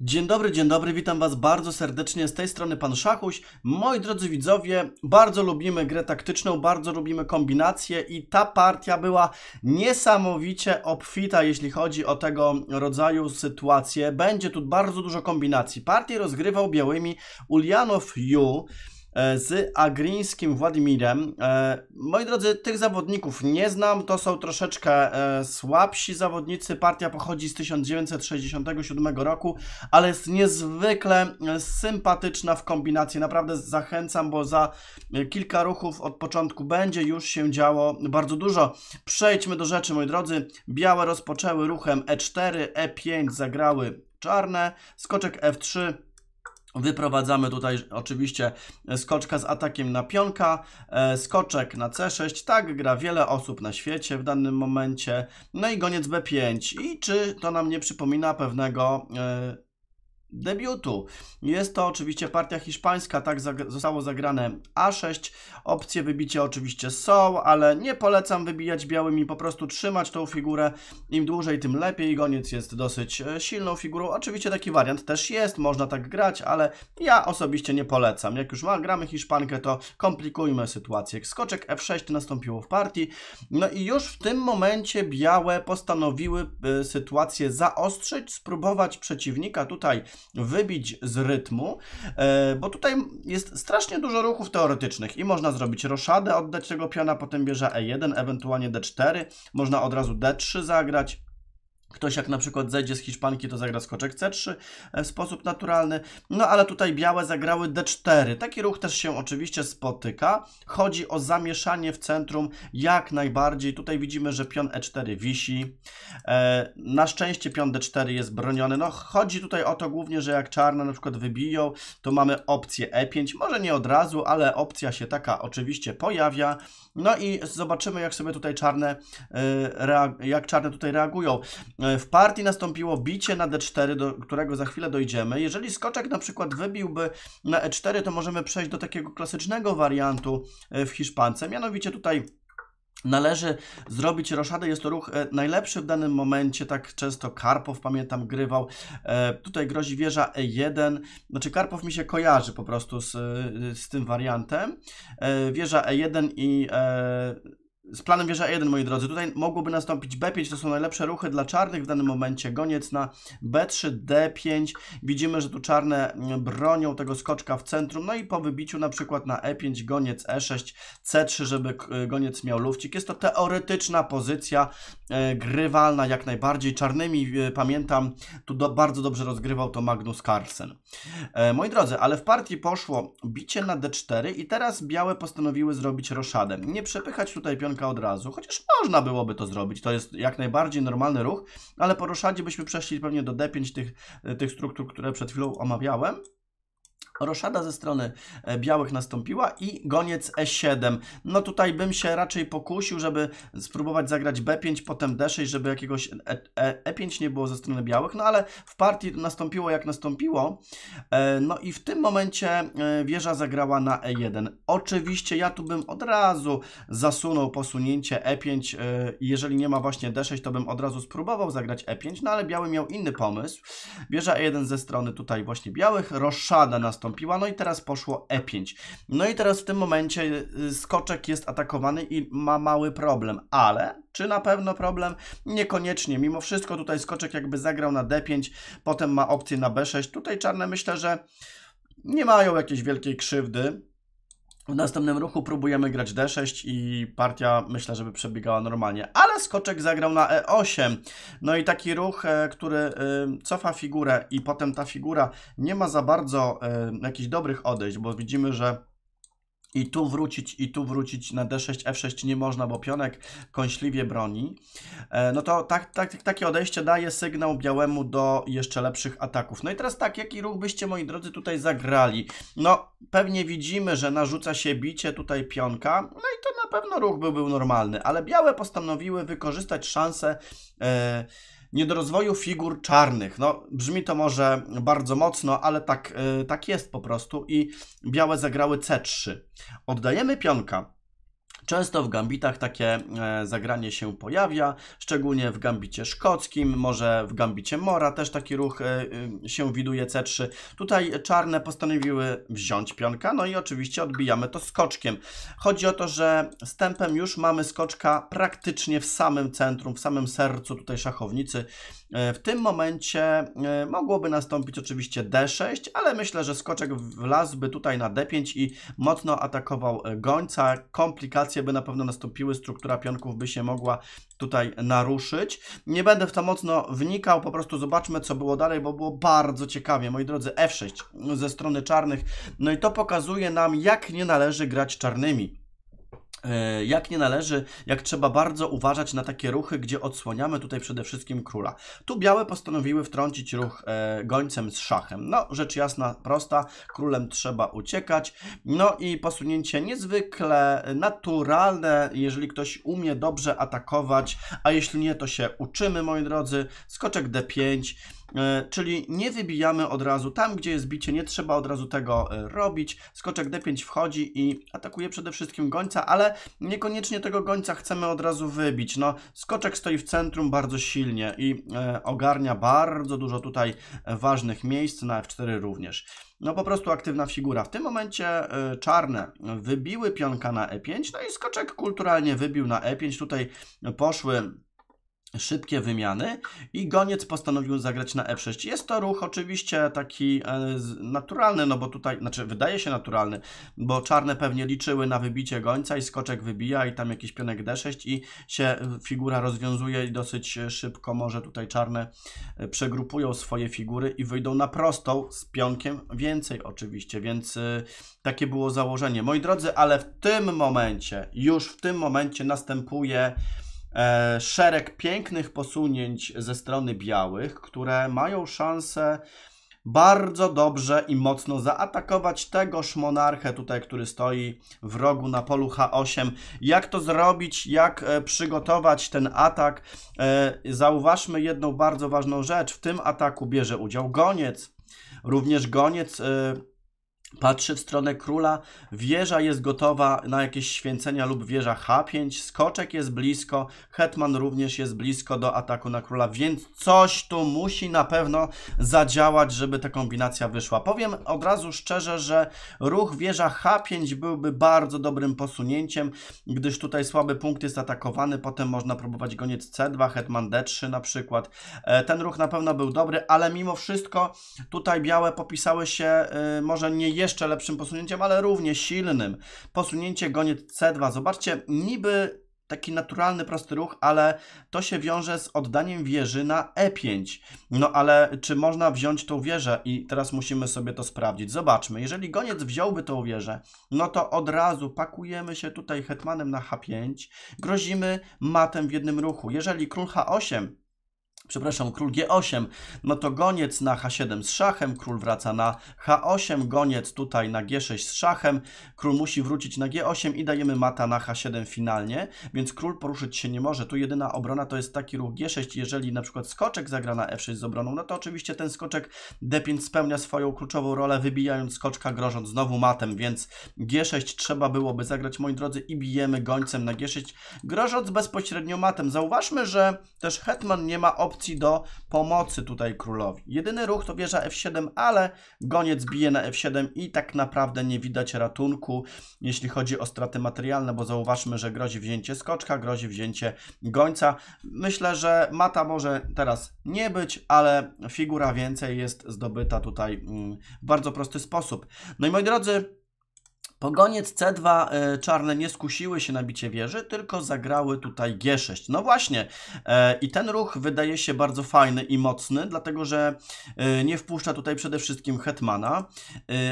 Dzień dobry, dzień dobry, witam Was bardzo serdecznie. Z tej strony Pan Szachuś. Moi drodzy widzowie, bardzo lubimy grę taktyczną, bardzo lubimy kombinacje i ta partia była niesamowicie obfita, jeśli chodzi o tego rodzaju sytuacje. Będzie tu bardzo dużo kombinacji. Partię rozgrywał białymi Ulianow Yu. E, z agrińskim Władimirem. E, moi drodzy, tych zawodników nie znam, to są troszeczkę e, słabsi zawodnicy. Partia pochodzi z 1967 roku, ale jest niezwykle sympatyczna w kombinacji. Naprawdę zachęcam, bo za kilka ruchów od początku będzie już się działo bardzo dużo. Przejdźmy do rzeczy, moi drodzy. Białe rozpoczęły ruchem E4, E5 zagrały czarne, skoczek F3, Wyprowadzamy tutaj oczywiście skoczka z atakiem na pionka, e, skoczek na C6, tak gra wiele osób na świecie w danym momencie, no i goniec B5. I czy to nam nie przypomina pewnego e, debiutu. Jest to oczywiście partia hiszpańska, tak zag zostało zagrane A6. Opcje wybicia oczywiście są, ale nie polecam wybijać białymi, po prostu trzymać tą figurę. Im dłużej, tym lepiej. Goniec jest dosyć e, silną figurą. Oczywiście taki wariant też jest, można tak grać, ale ja osobiście nie polecam. Jak już ma, gramy hiszpankę, to komplikujmy sytuację. Skoczek F6 nastąpiło w partii. No i już w tym momencie białe postanowiły y, sytuację zaostrzyć, spróbować przeciwnika tutaj wybić z rytmu, e, bo tutaj jest strasznie dużo ruchów teoretycznych i można zrobić roszadę, oddać tego piona, potem bierze E1, ewentualnie D4, można od razu D3 zagrać, Ktoś jak na przykład zejdzie z Hiszpanki, to zagra skoczek C3 e, w sposób naturalny. No ale tutaj białe zagrały D4. Taki ruch też się oczywiście spotyka. Chodzi o zamieszanie w centrum jak najbardziej. Tutaj widzimy, że pion E4 wisi. E, na szczęście pion D4 jest broniony. No chodzi tutaj o to głównie, że jak czarne na przykład wybiją, to mamy opcję E5. Może nie od razu, ale opcja się taka oczywiście pojawia. No i zobaczymy jak sobie tutaj czarne, e, jak czarne tutaj reagują. E, w partii nastąpiło bicie na d4, do którego za chwilę dojdziemy. Jeżeli skoczek na przykład wybiłby na e4, to możemy przejść do takiego klasycznego wariantu e, w Hiszpance. Mianowicie tutaj Należy zrobić roszadę, jest to ruch e, najlepszy w danym momencie, tak często Karpow, pamiętam, grywał. tutaj grozi wieża E1, znaczy Karpow mi się kojarzy po prostu z, z tym wariantem. wieża E1 i e, z planem wieża 1, moi drodzy. Tutaj mogłoby nastąpić B5, to są najlepsze ruchy dla czarnych w danym momencie. Goniec na B3, D5. Widzimy, że tu czarne mm, bronią tego skoczka w centrum. No i po wybiciu na przykład na E5, goniec E6, C3, żeby y, goniec miał lufcik. Jest to teoretyczna pozycja e, grywalna jak najbardziej. Czarnymi, e, pamiętam, tu do, bardzo dobrze rozgrywał to Magnus Carlsen. E, moi drodzy, ale w partii poszło bicie na D4 i teraz białe postanowiły zrobić roszadę. Nie przepychać tutaj pionka Wilka od razu, chociaż można byłoby to zrobić, to jest jak najbardziej normalny ruch, ale po roszadziebyśmy przeszli pewnie do D5 tych, e, tych struktur, które przed chwilą omawiałem, Roszada ze strony e, białych nastąpiła i goniec E7. No tutaj bym się raczej pokusił, żeby spróbować zagrać B5, potem D6, żeby jakiegoś e, e 5 e nie było ze strony białych, no ale w partii nastąpiło jak nastąpiło. E, no i w tym momencie wieża zagrała na E1. Oczywiście ja tu bym od razu zasunął posunięcie E5. Jeżeli nie ma właśnie D6, to bym od razu spróbował zagrać E5, no ale biały miał inny pomysł. Wieża E1 ze strony tutaj właśnie białych, roszada nastąpiła nastąpiła, no i teraz poszło E5. No i teraz w tym momencie y, skoczek jest atakowany i ma mały problem, ale czy na pewno problem? Niekoniecznie. Mimo wszystko tutaj skoczek jakby zagrał na D5, potem ma opcję na B6. Tutaj czarne myślę, że nie mają jakiejś wielkiej krzywdy. W następnym ruchu próbujemy grać D6 i partia myślę, żeby przebiegała normalnie. Ale skoczek zagrał na E8. No i taki ruch, e, który e, cofa figurę i potem ta figura nie ma za bardzo e, jakichś dobrych odejść, bo widzimy, że i tu wrócić, i tu wrócić na D6, F6 nie można, bo pionek kąśliwie broni, e, no to tak, tak, takie odejście daje sygnał białemu do jeszcze lepszych ataków. No i teraz tak, jaki ruch byście, moi drodzy, tutaj zagrali? No, pewnie widzimy, że narzuca się bicie tutaj pionka, no i to na pewno ruch by był normalny, ale białe postanowiły wykorzystać szansę... Yy, niedorozwoju figur czarnych. No, brzmi to może bardzo mocno, ale tak, y, tak jest po prostu i białe zagrały C3. Oddajemy pionka. Często w gambitach takie e, zagranie się pojawia, szczególnie w gambicie szkockim, może w gambicie mora też taki ruch e, e, się widuje C3. Tutaj czarne postanowiły wziąć pionka, no i oczywiście odbijamy to skoczkiem. Chodzi o to, że z tempem już mamy skoczka praktycznie w samym centrum, w samym sercu tutaj szachownicy. W tym momencie mogłoby nastąpić oczywiście D6, ale myślę, że skoczek wlazłby tutaj na D5 i mocno atakował gońca. Komplikacje fluktuacje by na pewno nastąpiły, struktura pionków by się mogła tutaj naruszyć. Nie będę w to mocno wnikał, po prostu zobaczmy co było dalej, bo było bardzo ciekawie. Moi drodzy, F6 ze strony czarnych, no i to pokazuje nam jak nie należy grać czarnymi. E, jak nie należy, jak trzeba bardzo uważać na takie ruchy, gdzie odsłaniamy tutaj przede wszystkim króla. Tu białe postanowiły wtrącić ruch e, gońcem z szachem. No, rzecz jasna, prosta, królem trzeba uciekać. No i posunięcie niezwykle naturalne, jeżeli ktoś umie dobrze atakować, a jeśli nie, to się uczymy, moi drodzy. Skoczek d5, E, czyli nie wybijamy od razu tam, gdzie jest bicie, nie trzeba od razu tego e, robić. Skoczek D5 wchodzi i atakuje przede wszystkim gońca, ale niekoniecznie tego gońca chcemy od razu wybić. No, skoczek stoi w centrum bardzo silnie i e, ogarnia bardzo dużo tutaj ważnych miejsc, na F4 również. No po prostu aktywna figura. W tym momencie czarne wybiły pionka na E5, no i skoczek kulturalnie wybił na E5. Tutaj poszły szybkie wymiany i goniec postanowił zagrać na e6. Jest to ruch oczywiście taki e, naturalny, no bo tutaj, znaczy wydaje się naturalny, bo czarne pewnie liczyły na wybicie gońca i skoczek wybija i tam jakiś pionek d6 i się e, figura rozwiązuje i dosyć szybko może tutaj czarne e, przegrupują swoje figury i wyjdą na prostą z pionkiem więcej oczywiście, więc takie było założenie. Moi drodzy, ale w tym momencie, już w tym momencie następuje E, szereg pięknych posunięć ze strony białych, które mają szansę bardzo dobrze i mocno zaatakować tegoż monarchę tutaj, który stoi w rogu na polu H8. Jak to zrobić, jak e, przygotować ten atak? E, zauważmy jedną bardzo ważną rzecz. W tym ataku bierze udział goniec. Również goniec Patrzy w stronę króla, wieża jest gotowa na jakieś święcenia lub wieża H5, skoczek jest blisko, hetman również jest blisko do ataku na króla, więc coś tu musi na pewno zadziałać, żeby ta kombinacja wyszła. Powiem od razu szczerze, że ruch wieża H5 byłby bardzo dobrym posunięciem, gdyż tutaj słaby punkt jest atakowany, potem można próbować goniec C2, hetman D3 na przykład. E, ten ruch na pewno był dobry, ale mimo wszystko tutaj białe popisały się e, może nie jeszcze lepszym posunięciem, ale równie silnym. Posunięcie goniec C2. Zobaczcie, niby taki naturalny, prosty ruch, ale to się wiąże z oddaniem wieży na E5. No ale czy można wziąć tą wieżę? I teraz musimy sobie to sprawdzić. Zobaczmy, jeżeli goniec wziąłby tą wieżę, no to od razu pakujemy się tutaj hetmanem na H5, grozimy matem w jednym ruchu. Jeżeli król H8 przepraszam, król g8, no to goniec na h7 z szachem, król wraca na h8, goniec tutaj na g6 z szachem, król musi wrócić na g8 i dajemy mata na h7 finalnie, więc król poruszyć się nie może. Tu jedyna obrona to jest taki ruch g6, jeżeli na przykład skoczek zagra na f6 z obroną, no to oczywiście ten skoczek d5 spełnia swoją kluczową rolę, wybijając skoczka, grożąc znowu matem, więc g6 trzeba byłoby zagrać, moi drodzy, i bijemy gońcem na g6, grożąc bezpośrednio matem. Zauważmy, że też hetman nie ma opcji opcji do pomocy tutaj królowi. Jedyny ruch to wieża f7, ale goniec bije na f7 i tak naprawdę nie widać ratunku, jeśli chodzi o straty materialne, bo zauważmy, że grozi wzięcie skoczka, grozi wzięcie gońca. Myślę, że mata może teraz nie być, ale figura więcej jest zdobyta tutaj mm, w bardzo prosty sposób. No i moi drodzy, Pogoniec C2 e, czarne nie skusiły się na bicie wieży, tylko zagrały tutaj G6. No właśnie e, i ten ruch wydaje się bardzo fajny i mocny, dlatego że e, nie wpuszcza tutaj przede wszystkim hetmana,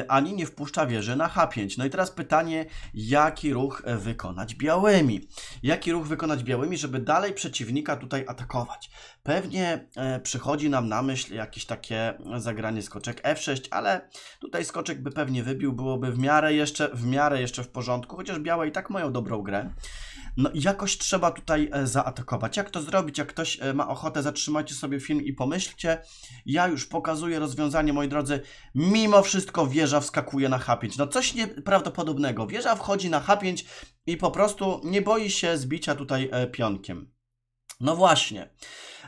ani nie wpuszcza wieży na H5. No i teraz pytanie, jaki ruch wykonać białymi? Jaki ruch wykonać białymi, żeby dalej przeciwnika tutaj atakować? Pewnie przychodzi nam na myśl jakieś takie zagranie skoczek F6, ale tutaj skoczek by pewnie wybił, byłoby w miarę jeszcze w miarę jeszcze w porządku, chociaż białe i tak mają dobrą grę. No jakoś trzeba tutaj e, zaatakować. Jak to zrobić? Jak ktoś e, ma ochotę, zatrzymajcie sobie film i pomyślcie. Ja już pokazuję rozwiązanie, moi drodzy. Mimo wszystko wieża wskakuje na H5. No coś nieprawdopodobnego. Wieża wchodzi na H5 i po prostu nie boi się zbicia tutaj e, pionkiem. No właśnie.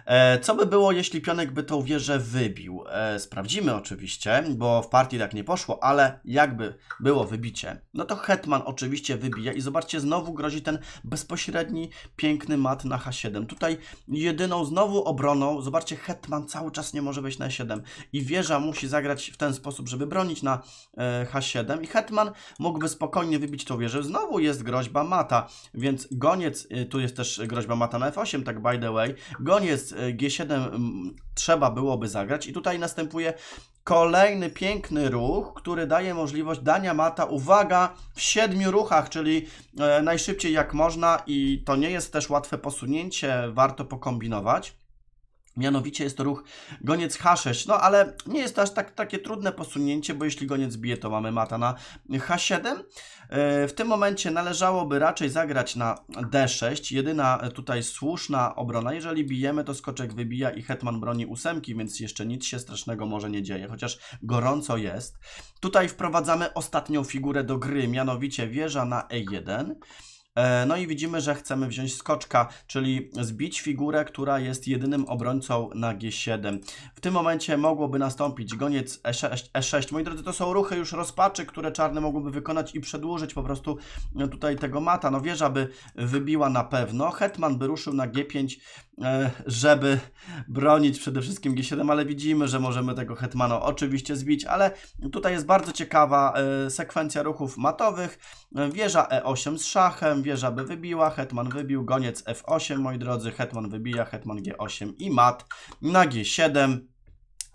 E, co by było, jeśli pionek by tą wieżę wybił? E, sprawdzimy oczywiście, bo w partii tak nie poszło, ale jakby było wybicie, no to hetman oczywiście wybija i zobaczcie, znowu grozi ten bezpośredni, piękny mat na h7. Tutaj jedyną znowu obroną, zobaczcie, hetman cały czas nie może wejść na h 7 i wieża musi zagrać w ten sposób, żeby bronić na e, h7 i hetman mógłby spokojnie wybić tą wieżę. Znowu jest groźba mata, więc goniec, tu jest też groźba mata na f8, tak by the way, goniec jest e, G7 trzeba byłoby zagrać i tutaj następuje kolejny piękny ruch, który daje możliwość dania mata, uwaga, w siedmiu ruchach, czyli e, najszybciej jak można i to nie jest też łatwe posunięcie, warto pokombinować. Mianowicie jest to ruch goniec H6, no ale nie jest to aż tak, takie trudne posunięcie, bo jeśli goniec bije, to mamy mata na H7. E, w tym momencie należałoby raczej zagrać na D6, jedyna e, tutaj słuszna obrona. Jeżeli bijemy, to skoczek wybija i hetman broni ósemki, więc jeszcze nic się strasznego może nie dzieje, chociaż gorąco jest. Tutaj wprowadzamy ostatnią figurę do gry, mianowicie wieża na E1. E, no i widzimy, że chcemy wziąć skoczka, czyli zbić figurę, która jest jedynym obrońcą na G7. W tym momencie mogłoby nastąpić goniec E6. E6. Moi drodzy, to są ruchy już rozpaczy, które czarne mogłyby wykonać i przedłużyć po prostu e, tutaj tego mata. No wieża by wybiła na pewno, hetman by ruszył na G5, E, żeby bronić przede wszystkim G7, ale widzimy, że możemy tego hetmana oczywiście zbić, ale tutaj jest bardzo ciekawa e, sekwencja ruchów matowych. E, wieża E8 z szachem, wieża by wybiła, hetman wybił, goniec F8, moi drodzy, hetman wybija, hetman G8 i mat na G7.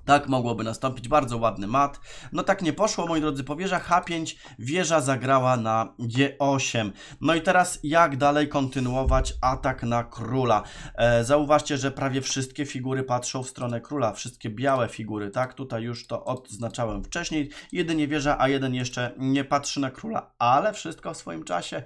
Tak mogłoby nastąpić bardzo ładny mat. No tak nie poszło, moi drodzy, po H5 wieża zagrała na G8. No i teraz jak dalej kontynuować atak na króla? E, zauważcie, że prawie wszystkie figury patrzą w stronę króla, wszystkie białe figury, tak? Tutaj już to odznaczałem wcześniej. Jedynie wieża A1 jeszcze nie patrzy na króla, ale wszystko w swoim czasie.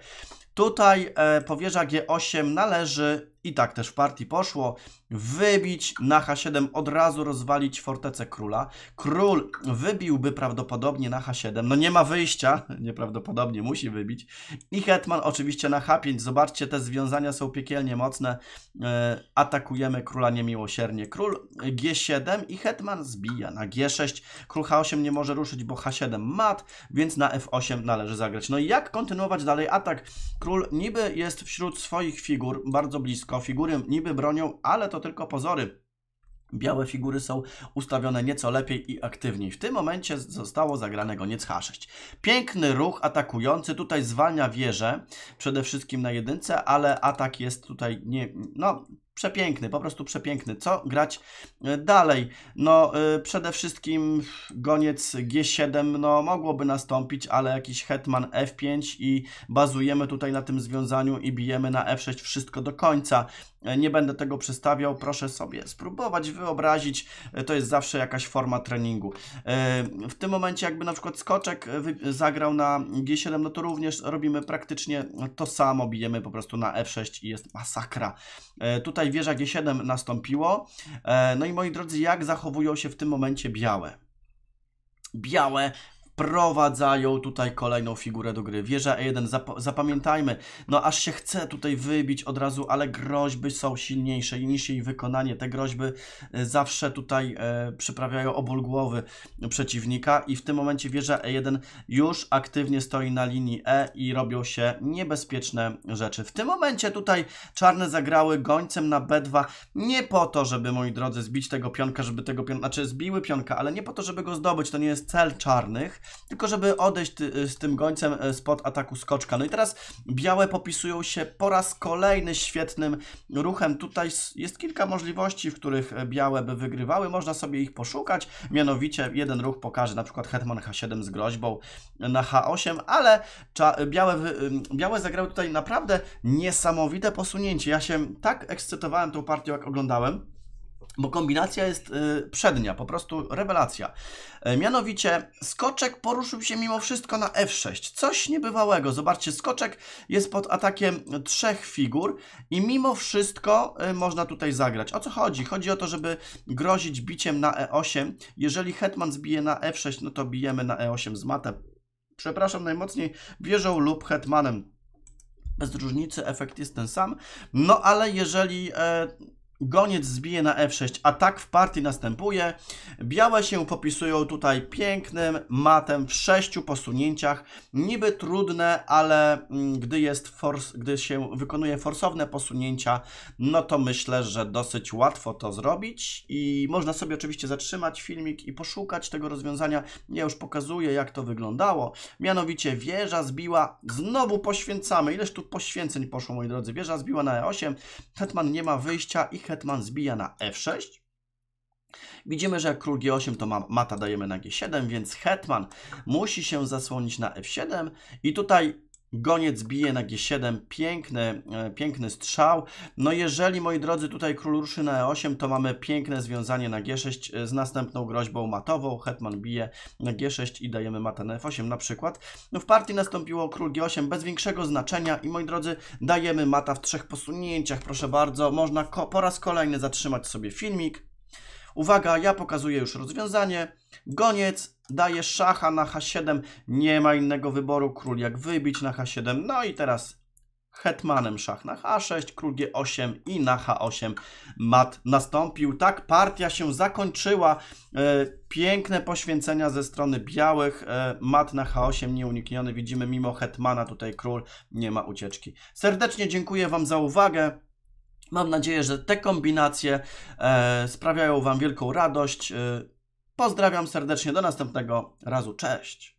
Tutaj e, powierza G8 należy i tak też w partii poszło. Wybić na H7, od razu rozwalić fortecę króla. Król wybiłby prawdopodobnie na H7. No nie ma wyjścia, nieprawdopodobnie musi wybić. I hetman oczywiście na H5. Zobaczcie, te związania są piekielnie mocne. E, atakujemy króla niemiłosiernie. Król G7 i hetman zbija na G6. Król H8 nie może ruszyć, bo H7 mat, więc na F8 należy zagrać. No i jak kontynuować dalej atak? Król niby jest wśród swoich figur bardzo blisko, niebiesko. Figury niby bronią, ale to tylko pozory. Białe figury są ustawione nieco lepiej i aktywniej. W tym momencie zostało zagrane goniec H6. Piękny ruch atakujący, tutaj zwalnia wieżę, przede wszystkim na jedynce, ale atak jest tutaj nie... no przepiękny, po prostu przepiękny. Co grać e, dalej? No e, przede wszystkim goniec G7 no, mogłoby nastąpić, ale jakiś hetman F5 i bazujemy tutaj na tym związaniu i bijemy na F6 wszystko do końca. E, nie będę tego przestawiał, proszę sobie spróbować wyobrazić, to jest zawsze jakaś forma treningu. W tym momencie jakby na przykład skoczek zagrał na G7, no to również robimy praktycznie to samo, bijemy po prostu na F6 i jest masakra. Tutaj tutaj wieża G7 nastąpiło. E, no i moi drodzy, jak zachowują się w tym momencie białe? Białe wprowadzają tutaj kolejną figurę do gry. Wieża E1, zap zapamiętajmy, no aż się chce tutaj wybić od razu, ale groźby są silniejsze niż jej wykonanie. Te groźby e, zawsze tutaj e, przyprawiają obol głowy przeciwnika i w tym momencie wieża E1 już aktywnie stoi na linii E i robią się niebezpieczne rzeczy. W tym momencie tutaj czarne zagrały gońcem na B2 nie po to, żeby moi drodzy zbić tego pionka, żeby tego pionka, znaczy zbiły pionka, ale nie po to, żeby go zdobyć, to nie jest cel czarnych, tylko żeby odejść y, z tym gońcem y, spod ataku skoczka. No i teraz białe popisują się po raz kolejny świetnym ruchem. Tutaj jest kilka możliwości, w których e, białe by wygrywały, można sobie ich poszukać, mianowicie jeden ruch pokaże na przykład hetman h7 z groźbą na h8, ale y, białe, białe zagrały tutaj naprawdę niesamowite posunięcie. Ja się tak ekscytowałem tą partią, jak oglądałem, bo kombinacja jest y, przednia, po prostu rewelacja. E, mianowicie skoczek poruszył się mimo wszystko na f6. Coś niebywałego. Zobaczcie, skoczek jest pod atakiem trzech figur i mimo wszystko y, można tutaj zagrać. O co chodzi? Chodzi o to, żeby grozić biciem na e8. Jeżeli hetman zbije na f6, no to bijemy na e8 z matem. Przepraszam najmocniej, wieżą lub hetmanem. Bez różnicy efekt jest ten sam. No ale jeżeli... E, Goniec zbije na f6, atak w partii następuje. Białe się popisują tutaj pięknym matem w sześciu posunięciach. Niby trudne, ale mm, gdy, jest force, gdy się wykonuje forsowne posunięcia, no to myślę, że dosyć łatwo to zrobić. I można sobie oczywiście zatrzymać filmik i poszukać tego rozwiązania. Ja już pokazuję, jak to wyglądało. Mianowicie wieża zbiła, znowu poświęcamy. Ileż tu poświęceń poszło, moi drodzy. Wieża zbiła na e8, hetman nie ma wyjścia i hetman zbija na f6. Widzimy, że jak król g8 to ma, mata dajemy na g7, więc hetman musi się zasłonić na f7 i tutaj Goniec bije na G7, piękny, e, piękny strzał. No jeżeli, moi drodzy, tutaj król ruszy na E8, to mamy piękne związanie na G6 e, z następną groźbą matową. Hetman bije na G6 i dajemy matę na F8 na przykład. No w partii nastąpiło król G8 bez większego znaczenia i, moi drodzy, dajemy mata w trzech posunięciach, proszę bardzo. Można po raz kolejny zatrzymać sobie filmik, Uwaga, ja pokazuję już rozwiązanie. Goniec daje szacha na H7. Nie ma innego wyboru. Król jak wybić na H7. No i teraz hetmanem szach na H6, król G8 i na H8 mat nastąpił. Tak partia się zakończyła. E, piękne poświęcenia ze strony białych. E, mat na H8 nieunikniony. Widzimy mimo hetmana tutaj król nie ma ucieczki. Serdecznie dziękuję Wam za uwagę. Mam nadzieję, że te kombinacje e, sprawiają Wam wielką radość. E, pozdrawiam serdecznie, do następnego razu. Cześć!